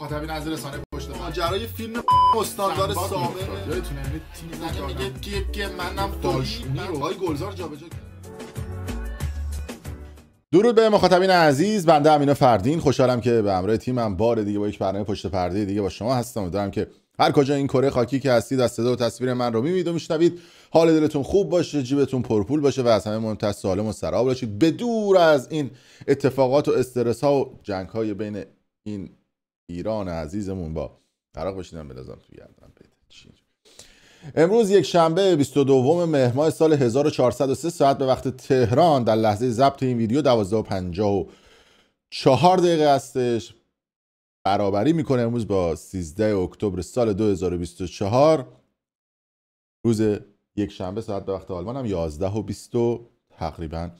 مخاطبین از رسانه پشت جرای فیلم استاندار سامه یادتونه گلزار درود به مخاطبین عزیز بنده امینو فردین خوشحالم که به همراه تیمم بار دیگه با یک برنامه پشت پرده دیگه با شما هستم و دارم که هر کجا این کره خاکی که هستید از صدا و تصویر من رو میبینید و میشنوید حال دلتون خوب باشه جیبتون پرپول باشه و از همه مهمتر سالم و سراب باشید به دور از این اتفاقات و استرس ها و جنگ های بین این ایران عزیزمون با عرق بشینم بلازم تو امروز یک شنبه 22 مهر سال 1403 ساعت به وقت تهران در لحظه ضبط این ویدیو 12:54 دقیقه هستش برابری میکنه امروز با 13 اکتبر سال 2024 روز یک شنبه ساعت به وقت آلمان هم 11 و 20 تقریبا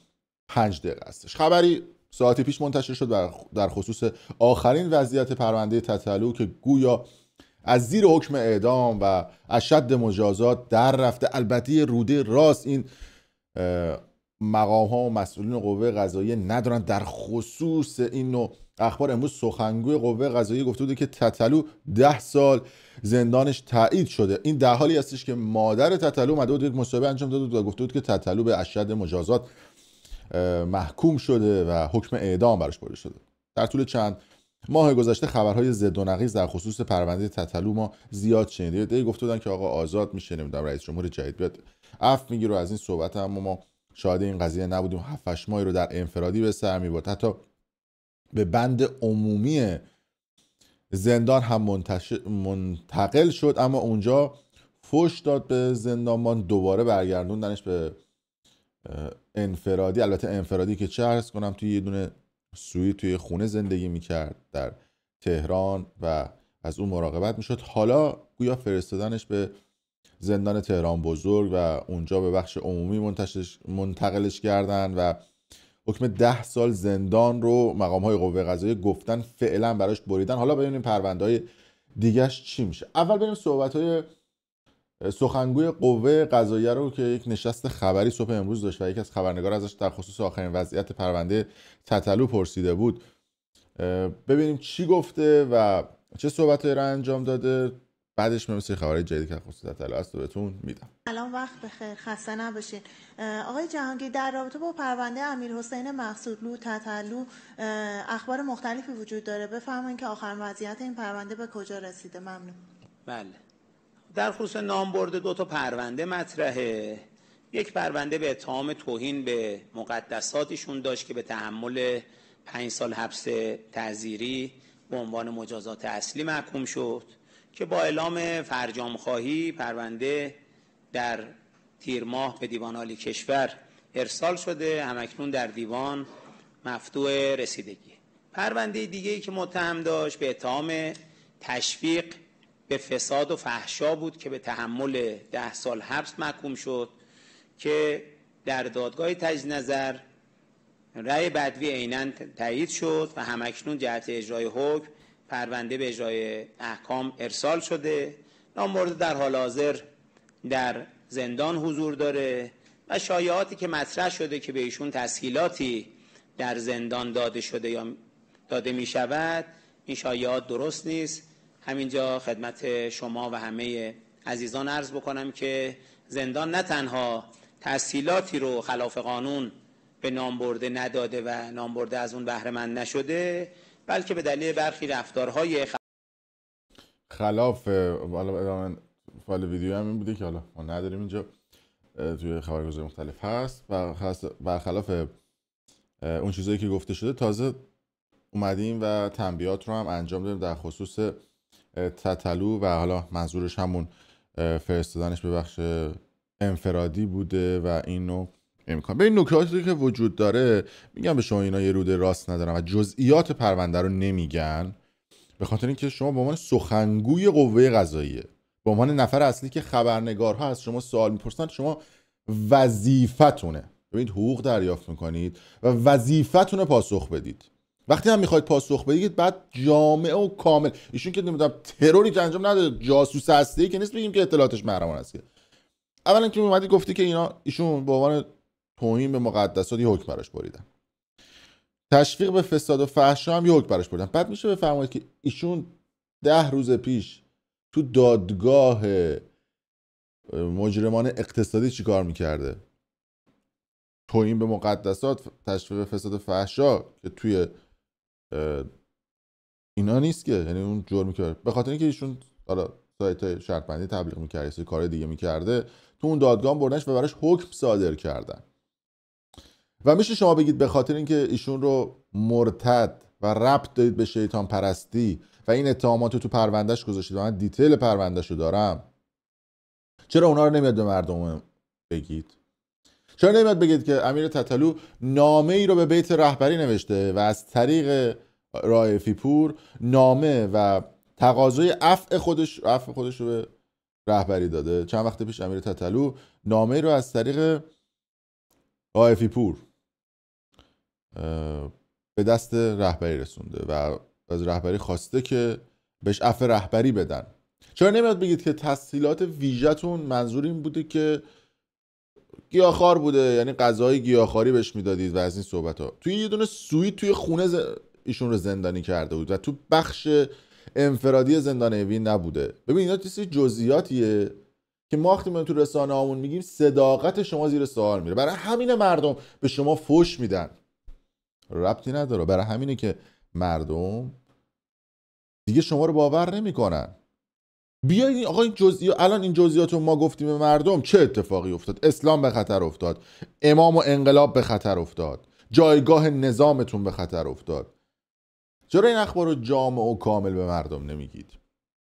5 دقیقه هستش خبری ساعتی پیش منتشر شد در خصوص آخرین وضعیت پرونده تطلو که گویا از زیر حکم اعدام و اشد مجازات در رفته البته روده راست این مقام ها و مسئولین قوه قضاییه ندارن در خصوص این نوع اخبار امروز سخنگوی قوه قضاییه گفته بوده که تتلو ده سال زندانش تایید شده این در حالی هستش که مادر تتلو مده بود یک مصاحبه انجام داده بود و گفته بود که تتلو به اشد مجازات محکوم شده و حکم اعدام براش برده شده در طول چند ماه گذشته خبرهای زد و نقیز در خصوص پرونده تتلو ما زیاد شنیدیم دیگه گفته بودن که آقا آزاد میشه نمیدونم رئیس جمهور جدید بیاد عفو میگیره از این صحبت اما ما شاهد این قضیه نبودیم هفتش ماهی رو در انفرادی به سر میبرد حتی به بند عمومی زندان هم منتقل شد اما اونجا فش داد به زندانبان دوباره برگردوندنش به انفرادی البته انفرادی که چه ارز کنم توی یه دونه سویت توی خونه زندگی میکرد در تهران و از اون مراقبت میشد حالا گویا فرستادنش به زندان تهران بزرگ و اونجا به بخش عمومی منتقلش کردن و حکم ده سال زندان رو مقام های قوه قضایی گفتن فعلا براش بریدن حالا ببینیم پرونده های دیگهش چی میشه اول بریم صحبت های سخنگوی قوه قضاییه رو که یک نشست خبری صبح امروز داشت و یکی از خبرنگار ازش در خصوص آخرین وضعیت پرونده تتلو پرسیده بود ببینیم چی گفته و چه صحبت را انجام داده بعدش من مثل خبرهای جدید که خصوص تتلو هست بهتون میدم الان وقت بخیر خسته نباشین آقای جهانگی در رابطه با پرونده امیر حسین مقصودلو تتلو اخبار مختلفی وجود داره بفرمایید که آخرین وضعیت این پرونده به کجا رسیده ممنون بله در خصوص برده دو تا پرونده مطرحه یک پرونده به اتهام توهین به مقدساتشون داشت که به تحمل پنج سال حبس تعذیری به عنوان مجازات اصلی محکوم شد که با اعلام فرجام خواهی پرونده در تیر ماه به دیوان عالی کشور ارسال شده همکنون در دیوان مفتوع رسیدگی پرونده دیگه ای که متهم داشت به اتهام تشویق به فساد و فحشا بود که به تحمل ده سال حبس محکوم شد که در دادگاه تجدید نظر رأی بدوی عینا تایید شد و همکنون جهت اجرای حکم پرونده به اجرای احکام ارسال شده مورد در حال حاضر در زندان حضور داره و شایعاتی که مطرح شده که به ایشون تسهیلاتی در زندان داده شده یا داده می شود این شایعات درست نیست همینجا خدمت شما و همه عزیزان عرض بکنم که زندان نه تنها تحصیلاتی رو خلاف قانون به نام برده نداده و نام برده از اون بهره نشده بلکه به دلیل برخی رفتارهای خلاف خلاف حالا فایل ویدیو هم این بوده که حالا ما نداریم اینجا توی خبرگزاری مختلف هست و برخلاف اون چیزایی که گفته شده تازه اومدیم و تنبیات رو هم انجام دادیم در خصوص تتلو و حالا منظورش همون فرستادنش به بخش انفرادی بوده و اینو امکان به این نکاتی که وجود داره میگم به شما اینا یه روده راست ندارم و جزئیات پرونده رو نمیگن به خاطر اینکه شما به عنوان سخنگوی قوه قضاییه به عنوان نفر اصلی که خبرنگارها از شما سوال میپرسن شما وظیفتونه ببینید حقوق دریافت میکنید و وظیفتونه پاسخ بدید وقتی هم میخواید پاسخ بدید بعد جامعه و کامل ایشون که نمیدونم تروری که انجام نداده جاسوس هستی که نیست بگیم که اطلاعاتش محرمانه است که اولا که اومدی گفتی که اینا ایشون به عنوان توهین به مقدسات یه حکم براش بریدن تشویق به فساد و فحشا هم یه حکم براش بریدن بعد میشه بفرمایید که ایشون ده روز پیش تو دادگاه مجرمان اقتصادی چیکار میکرده توهین به مقدسات تشویق به فساد و فحشا که توی اینا نیست که یعنی اون جور که به خاطر اینکه ایشون حالا سایت شرط بندی تبلیغ میکرد یا کار دیگه میکرده تو اون دادگاه بردنش و براش حکم صادر کردن و میشه شما بگید به خاطر اینکه ایشون رو مرتد و ربط دادید به شیطان پرستی و این اتهامات رو تو پروندهش گذاشتید و من دیتیل پروندهش رو دارم چرا اونا رو نمیاد به مردم بگید چرا نمیاد بگید که امیر تتلو نامه ای رو به بیت رهبری نوشته و از طریق رای پور نامه و تقاضای عفع خودش عفع خودش رو به رهبری داده چند وقت پیش امیر تتلو نامه ای رو از طریق رای پور به دست رهبری رسونده و از رهبری خواسته که بهش عفو رهبری بدن چرا نمیاد بگید که تسهیلات ویژتون منظور این بوده که گیاخار بوده یعنی غذای گیاخاری بهش میدادید و از این صحبت ها توی یه دونه سویت توی خونه ایشون رو زندانی کرده بود و تو بخش انفرادی زندان اوین نبوده ببین اینا چیزی جزئیاتیه که ما وقتی تو رسانه هامون میگیم صداقت شما زیر سوال میره برای همین مردم به شما فوش میدن ربطی نداره برای همینه که مردم دیگه شما رو باور نمیکنن بیاین آقا این جزئی الان این جزئیات رو ما گفتیم به مردم چه اتفاقی افتاد اسلام به خطر افتاد امام و انقلاب به خطر افتاد جایگاه نظامتون به خطر افتاد چرا این اخبار رو جامع و کامل به مردم نمیگید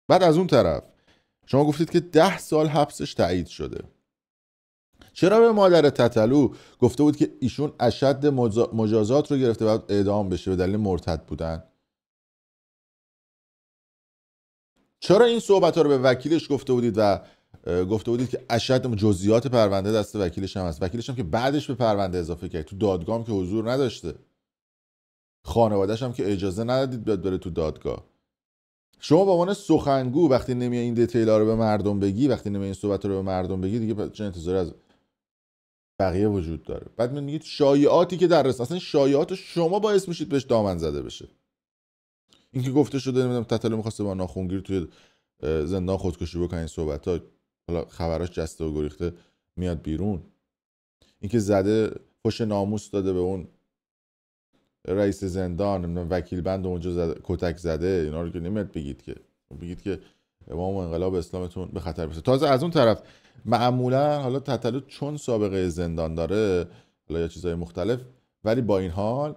بعد از اون طرف شما گفتید که ده سال حبسش تایید شده چرا به مادر تتلو گفته بود که ایشون اشد مجازات رو گرفته بعد اعدام بشه به دلیل مرتد بودن چرا این صحبت ها رو به وکیلش گفته بودید و گفته بودید که اشد جزئیات پرونده دست وکیلش هم هست وکیلش هم که بعدش به پرونده اضافه کرد تو دادگاه که حضور نداشته خانوادهش هم که اجازه ندادید بیاد بره تو دادگاه شما به عنوان سخنگو وقتی نمیای این دیتیل ها رو به مردم بگی وقتی نمیای این صحبت رو به مردم بگی دیگه چه انتظاری از بقیه وجود داره بعد میگید شایعاتی که در رس اصلا شایعات شما باعث میشید بهش دامن زده بشه اینکه گفته شده نمیدونم تتلو میخواسته با ناخونگیر توی زندان خودکشی بکنه این صحبت ها حالا خبراش جسته و گریخته میاد بیرون اینکه زده پشت ناموس داده به اون رئیس زندان وکیل بند اونجا زده، کتک زده اینا رو که نمیاد بگید که بگید که امام انقلاب اسلامتون به خطر بسته. تازه از اون طرف معمولا حالا تتلو چون سابقه زندان داره حالا یا چیزهای مختلف ولی با این حال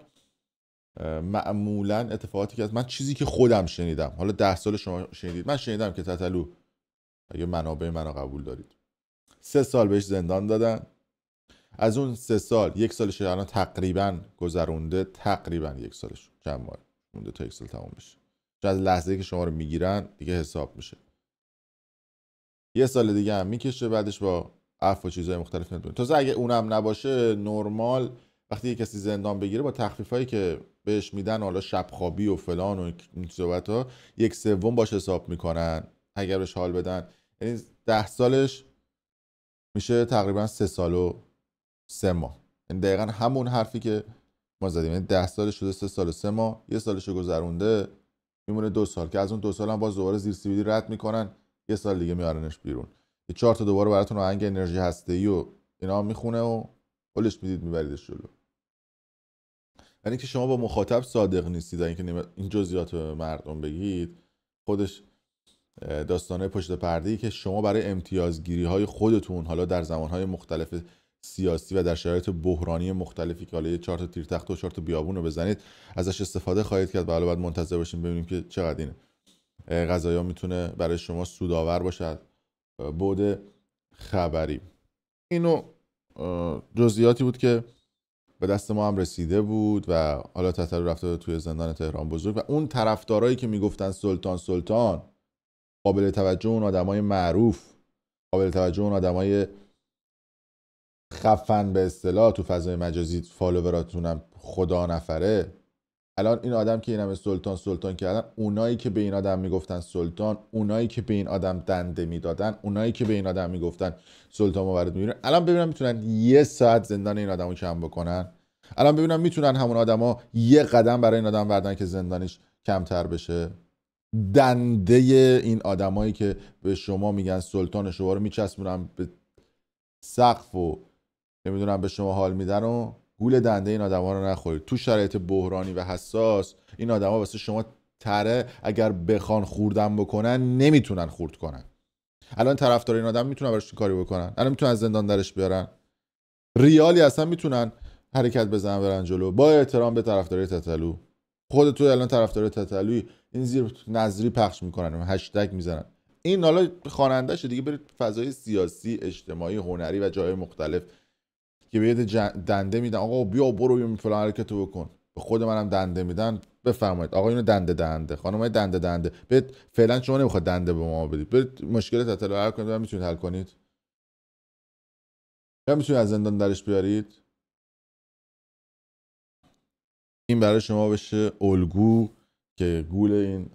معمولا اتفاقاتی که از من چیزی که خودم شنیدم حالا ده سال شما شنیدید من شنیدم که تتلو اگه منابع منو قبول دارید سه سال بهش زندان دادن از اون سه سال یک سالش الان تقریبا گذرونده تقریبا یک سالش چند ماه مونده تا یک سال تموم بشه چون از لحظه که شما رو میگیرن دیگه حساب میشه یه سال دیگه هم میکشه بعدش با عفو و چیزهای مختلف تازه اگه اونم نباشه نرمال وقتی یه کسی زندان بگیره با تخفیفایی که بهش میدن حالا شبخوابی و فلان و این صحبت ها یک سوم باش حساب میکنن اگر بهش حال بدن یعنی ده سالش میشه تقریبا سه سال و سه ماه یعنی دقیقا همون حرفی که ما زدیم یعنی ده سالش شده سه سال و سه ماه یه سالش گذرونده میمونه دو سال که از اون دو سال هم باز دوباره زیر سیویدی رد میکنن یه سال دیگه میارنش بیرون یه چهار تا دوباره براتون آهنگ انرژی هسته ای و اینا میخونه و پولش میدید میبریدش جلو اینکه شما با مخاطب صادق نیستید اینکه این جزئیات مردم بگید خودش داستانه پشت پرده ای که شما برای امتیازگیری های خودتون حالا در زمان های مختلف سیاسی و در شرایط بحرانی مختلفی که حالا یه چهار تا تیرتخت و چهار تا بیابون رو بزنید ازش استفاده خواهید کرد و حالا باید منتظر باشیم ببینیم که چقدر این ها میتونه برای شما سودآور باشد بود خبری اینو جزئیاتی بود که به دست ما هم رسیده بود و حالا تتر رفته توی زندان تهران بزرگ و اون طرفدارایی که میگفتن سلطان سلطان قابل توجه اون آدمای معروف قابل توجه اون آدمای خفن به اصطلاح تو فضای مجازی فالووراتونم خدا نفره الان این آدم که این همه سلطان سلطان کردن اونایی که به این آدم میگفتن سلطان اونایی که به این آدم دنده میدادن اونایی که به این آدم میگفتن سلطان مورد میبینن الان ببینم میتونن یه ساعت زندان این آدمو کم بکنن الان ببینم میتونن همون آدما یه قدم برای این آدم بردن که زندانش کمتر بشه دنده این آدمایی که به شما میگن سلطان شما رو میچسبونن به سقف و نمیدونم به شما حال میدن و گول دنده این آدما رو نخورید تو شرایط بحرانی و حساس این آدما واسه شما تره اگر بخوان خوردن بکنن نمیتونن خورد کنن الان طرفدار این آدم میتونن براش کاری بکنن الان میتونن از زندان درش بیارن ریالی اصلا میتونن حرکت بزنن برن جلو با احترام به طرفدار تتلو خود تو الان طرفدار تتلوی این زیر نظری پخش میکنن و هشتگ میزنن این حالا خواننده دیگه برید فضای سیاسی اجتماعی هنری و جای مختلف که به دنده میدن آقا بیا برو این فلان حرکتو بکن به خود منم دنده میدن بفرمایید آقا اینو دنده دنده خانم دنده دنده بهت فعلا شما نمیخواد دنده به ما بدید برید مشکل تطلع حل کنید و میتونید حل کنید میتونید از زندان درش بیارید این برای شما بشه الگو که گول این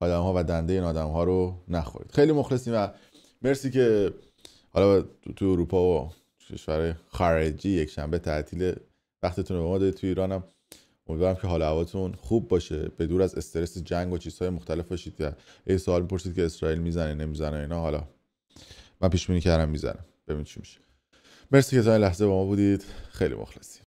آدم ها و دنده این آدم ها رو نخورید خیلی مخلصیم و مرسی که حالا تو اروپا و کشور خارجی یک شنبه تعطیل وقتتون رو به ما دادید توی ایرانم امیدوارم که حال هواتون خوب باشه به دور از استرس جنگ و چیزهای مختلف باشید یا ای سوال میپرسید که اسرائیل میزنه نمیزنه اینا حالا من پیش بینی کردم میزنم ببین چی میشه مرسی که تا این لحظه با ما بودید خیلی مخلصیم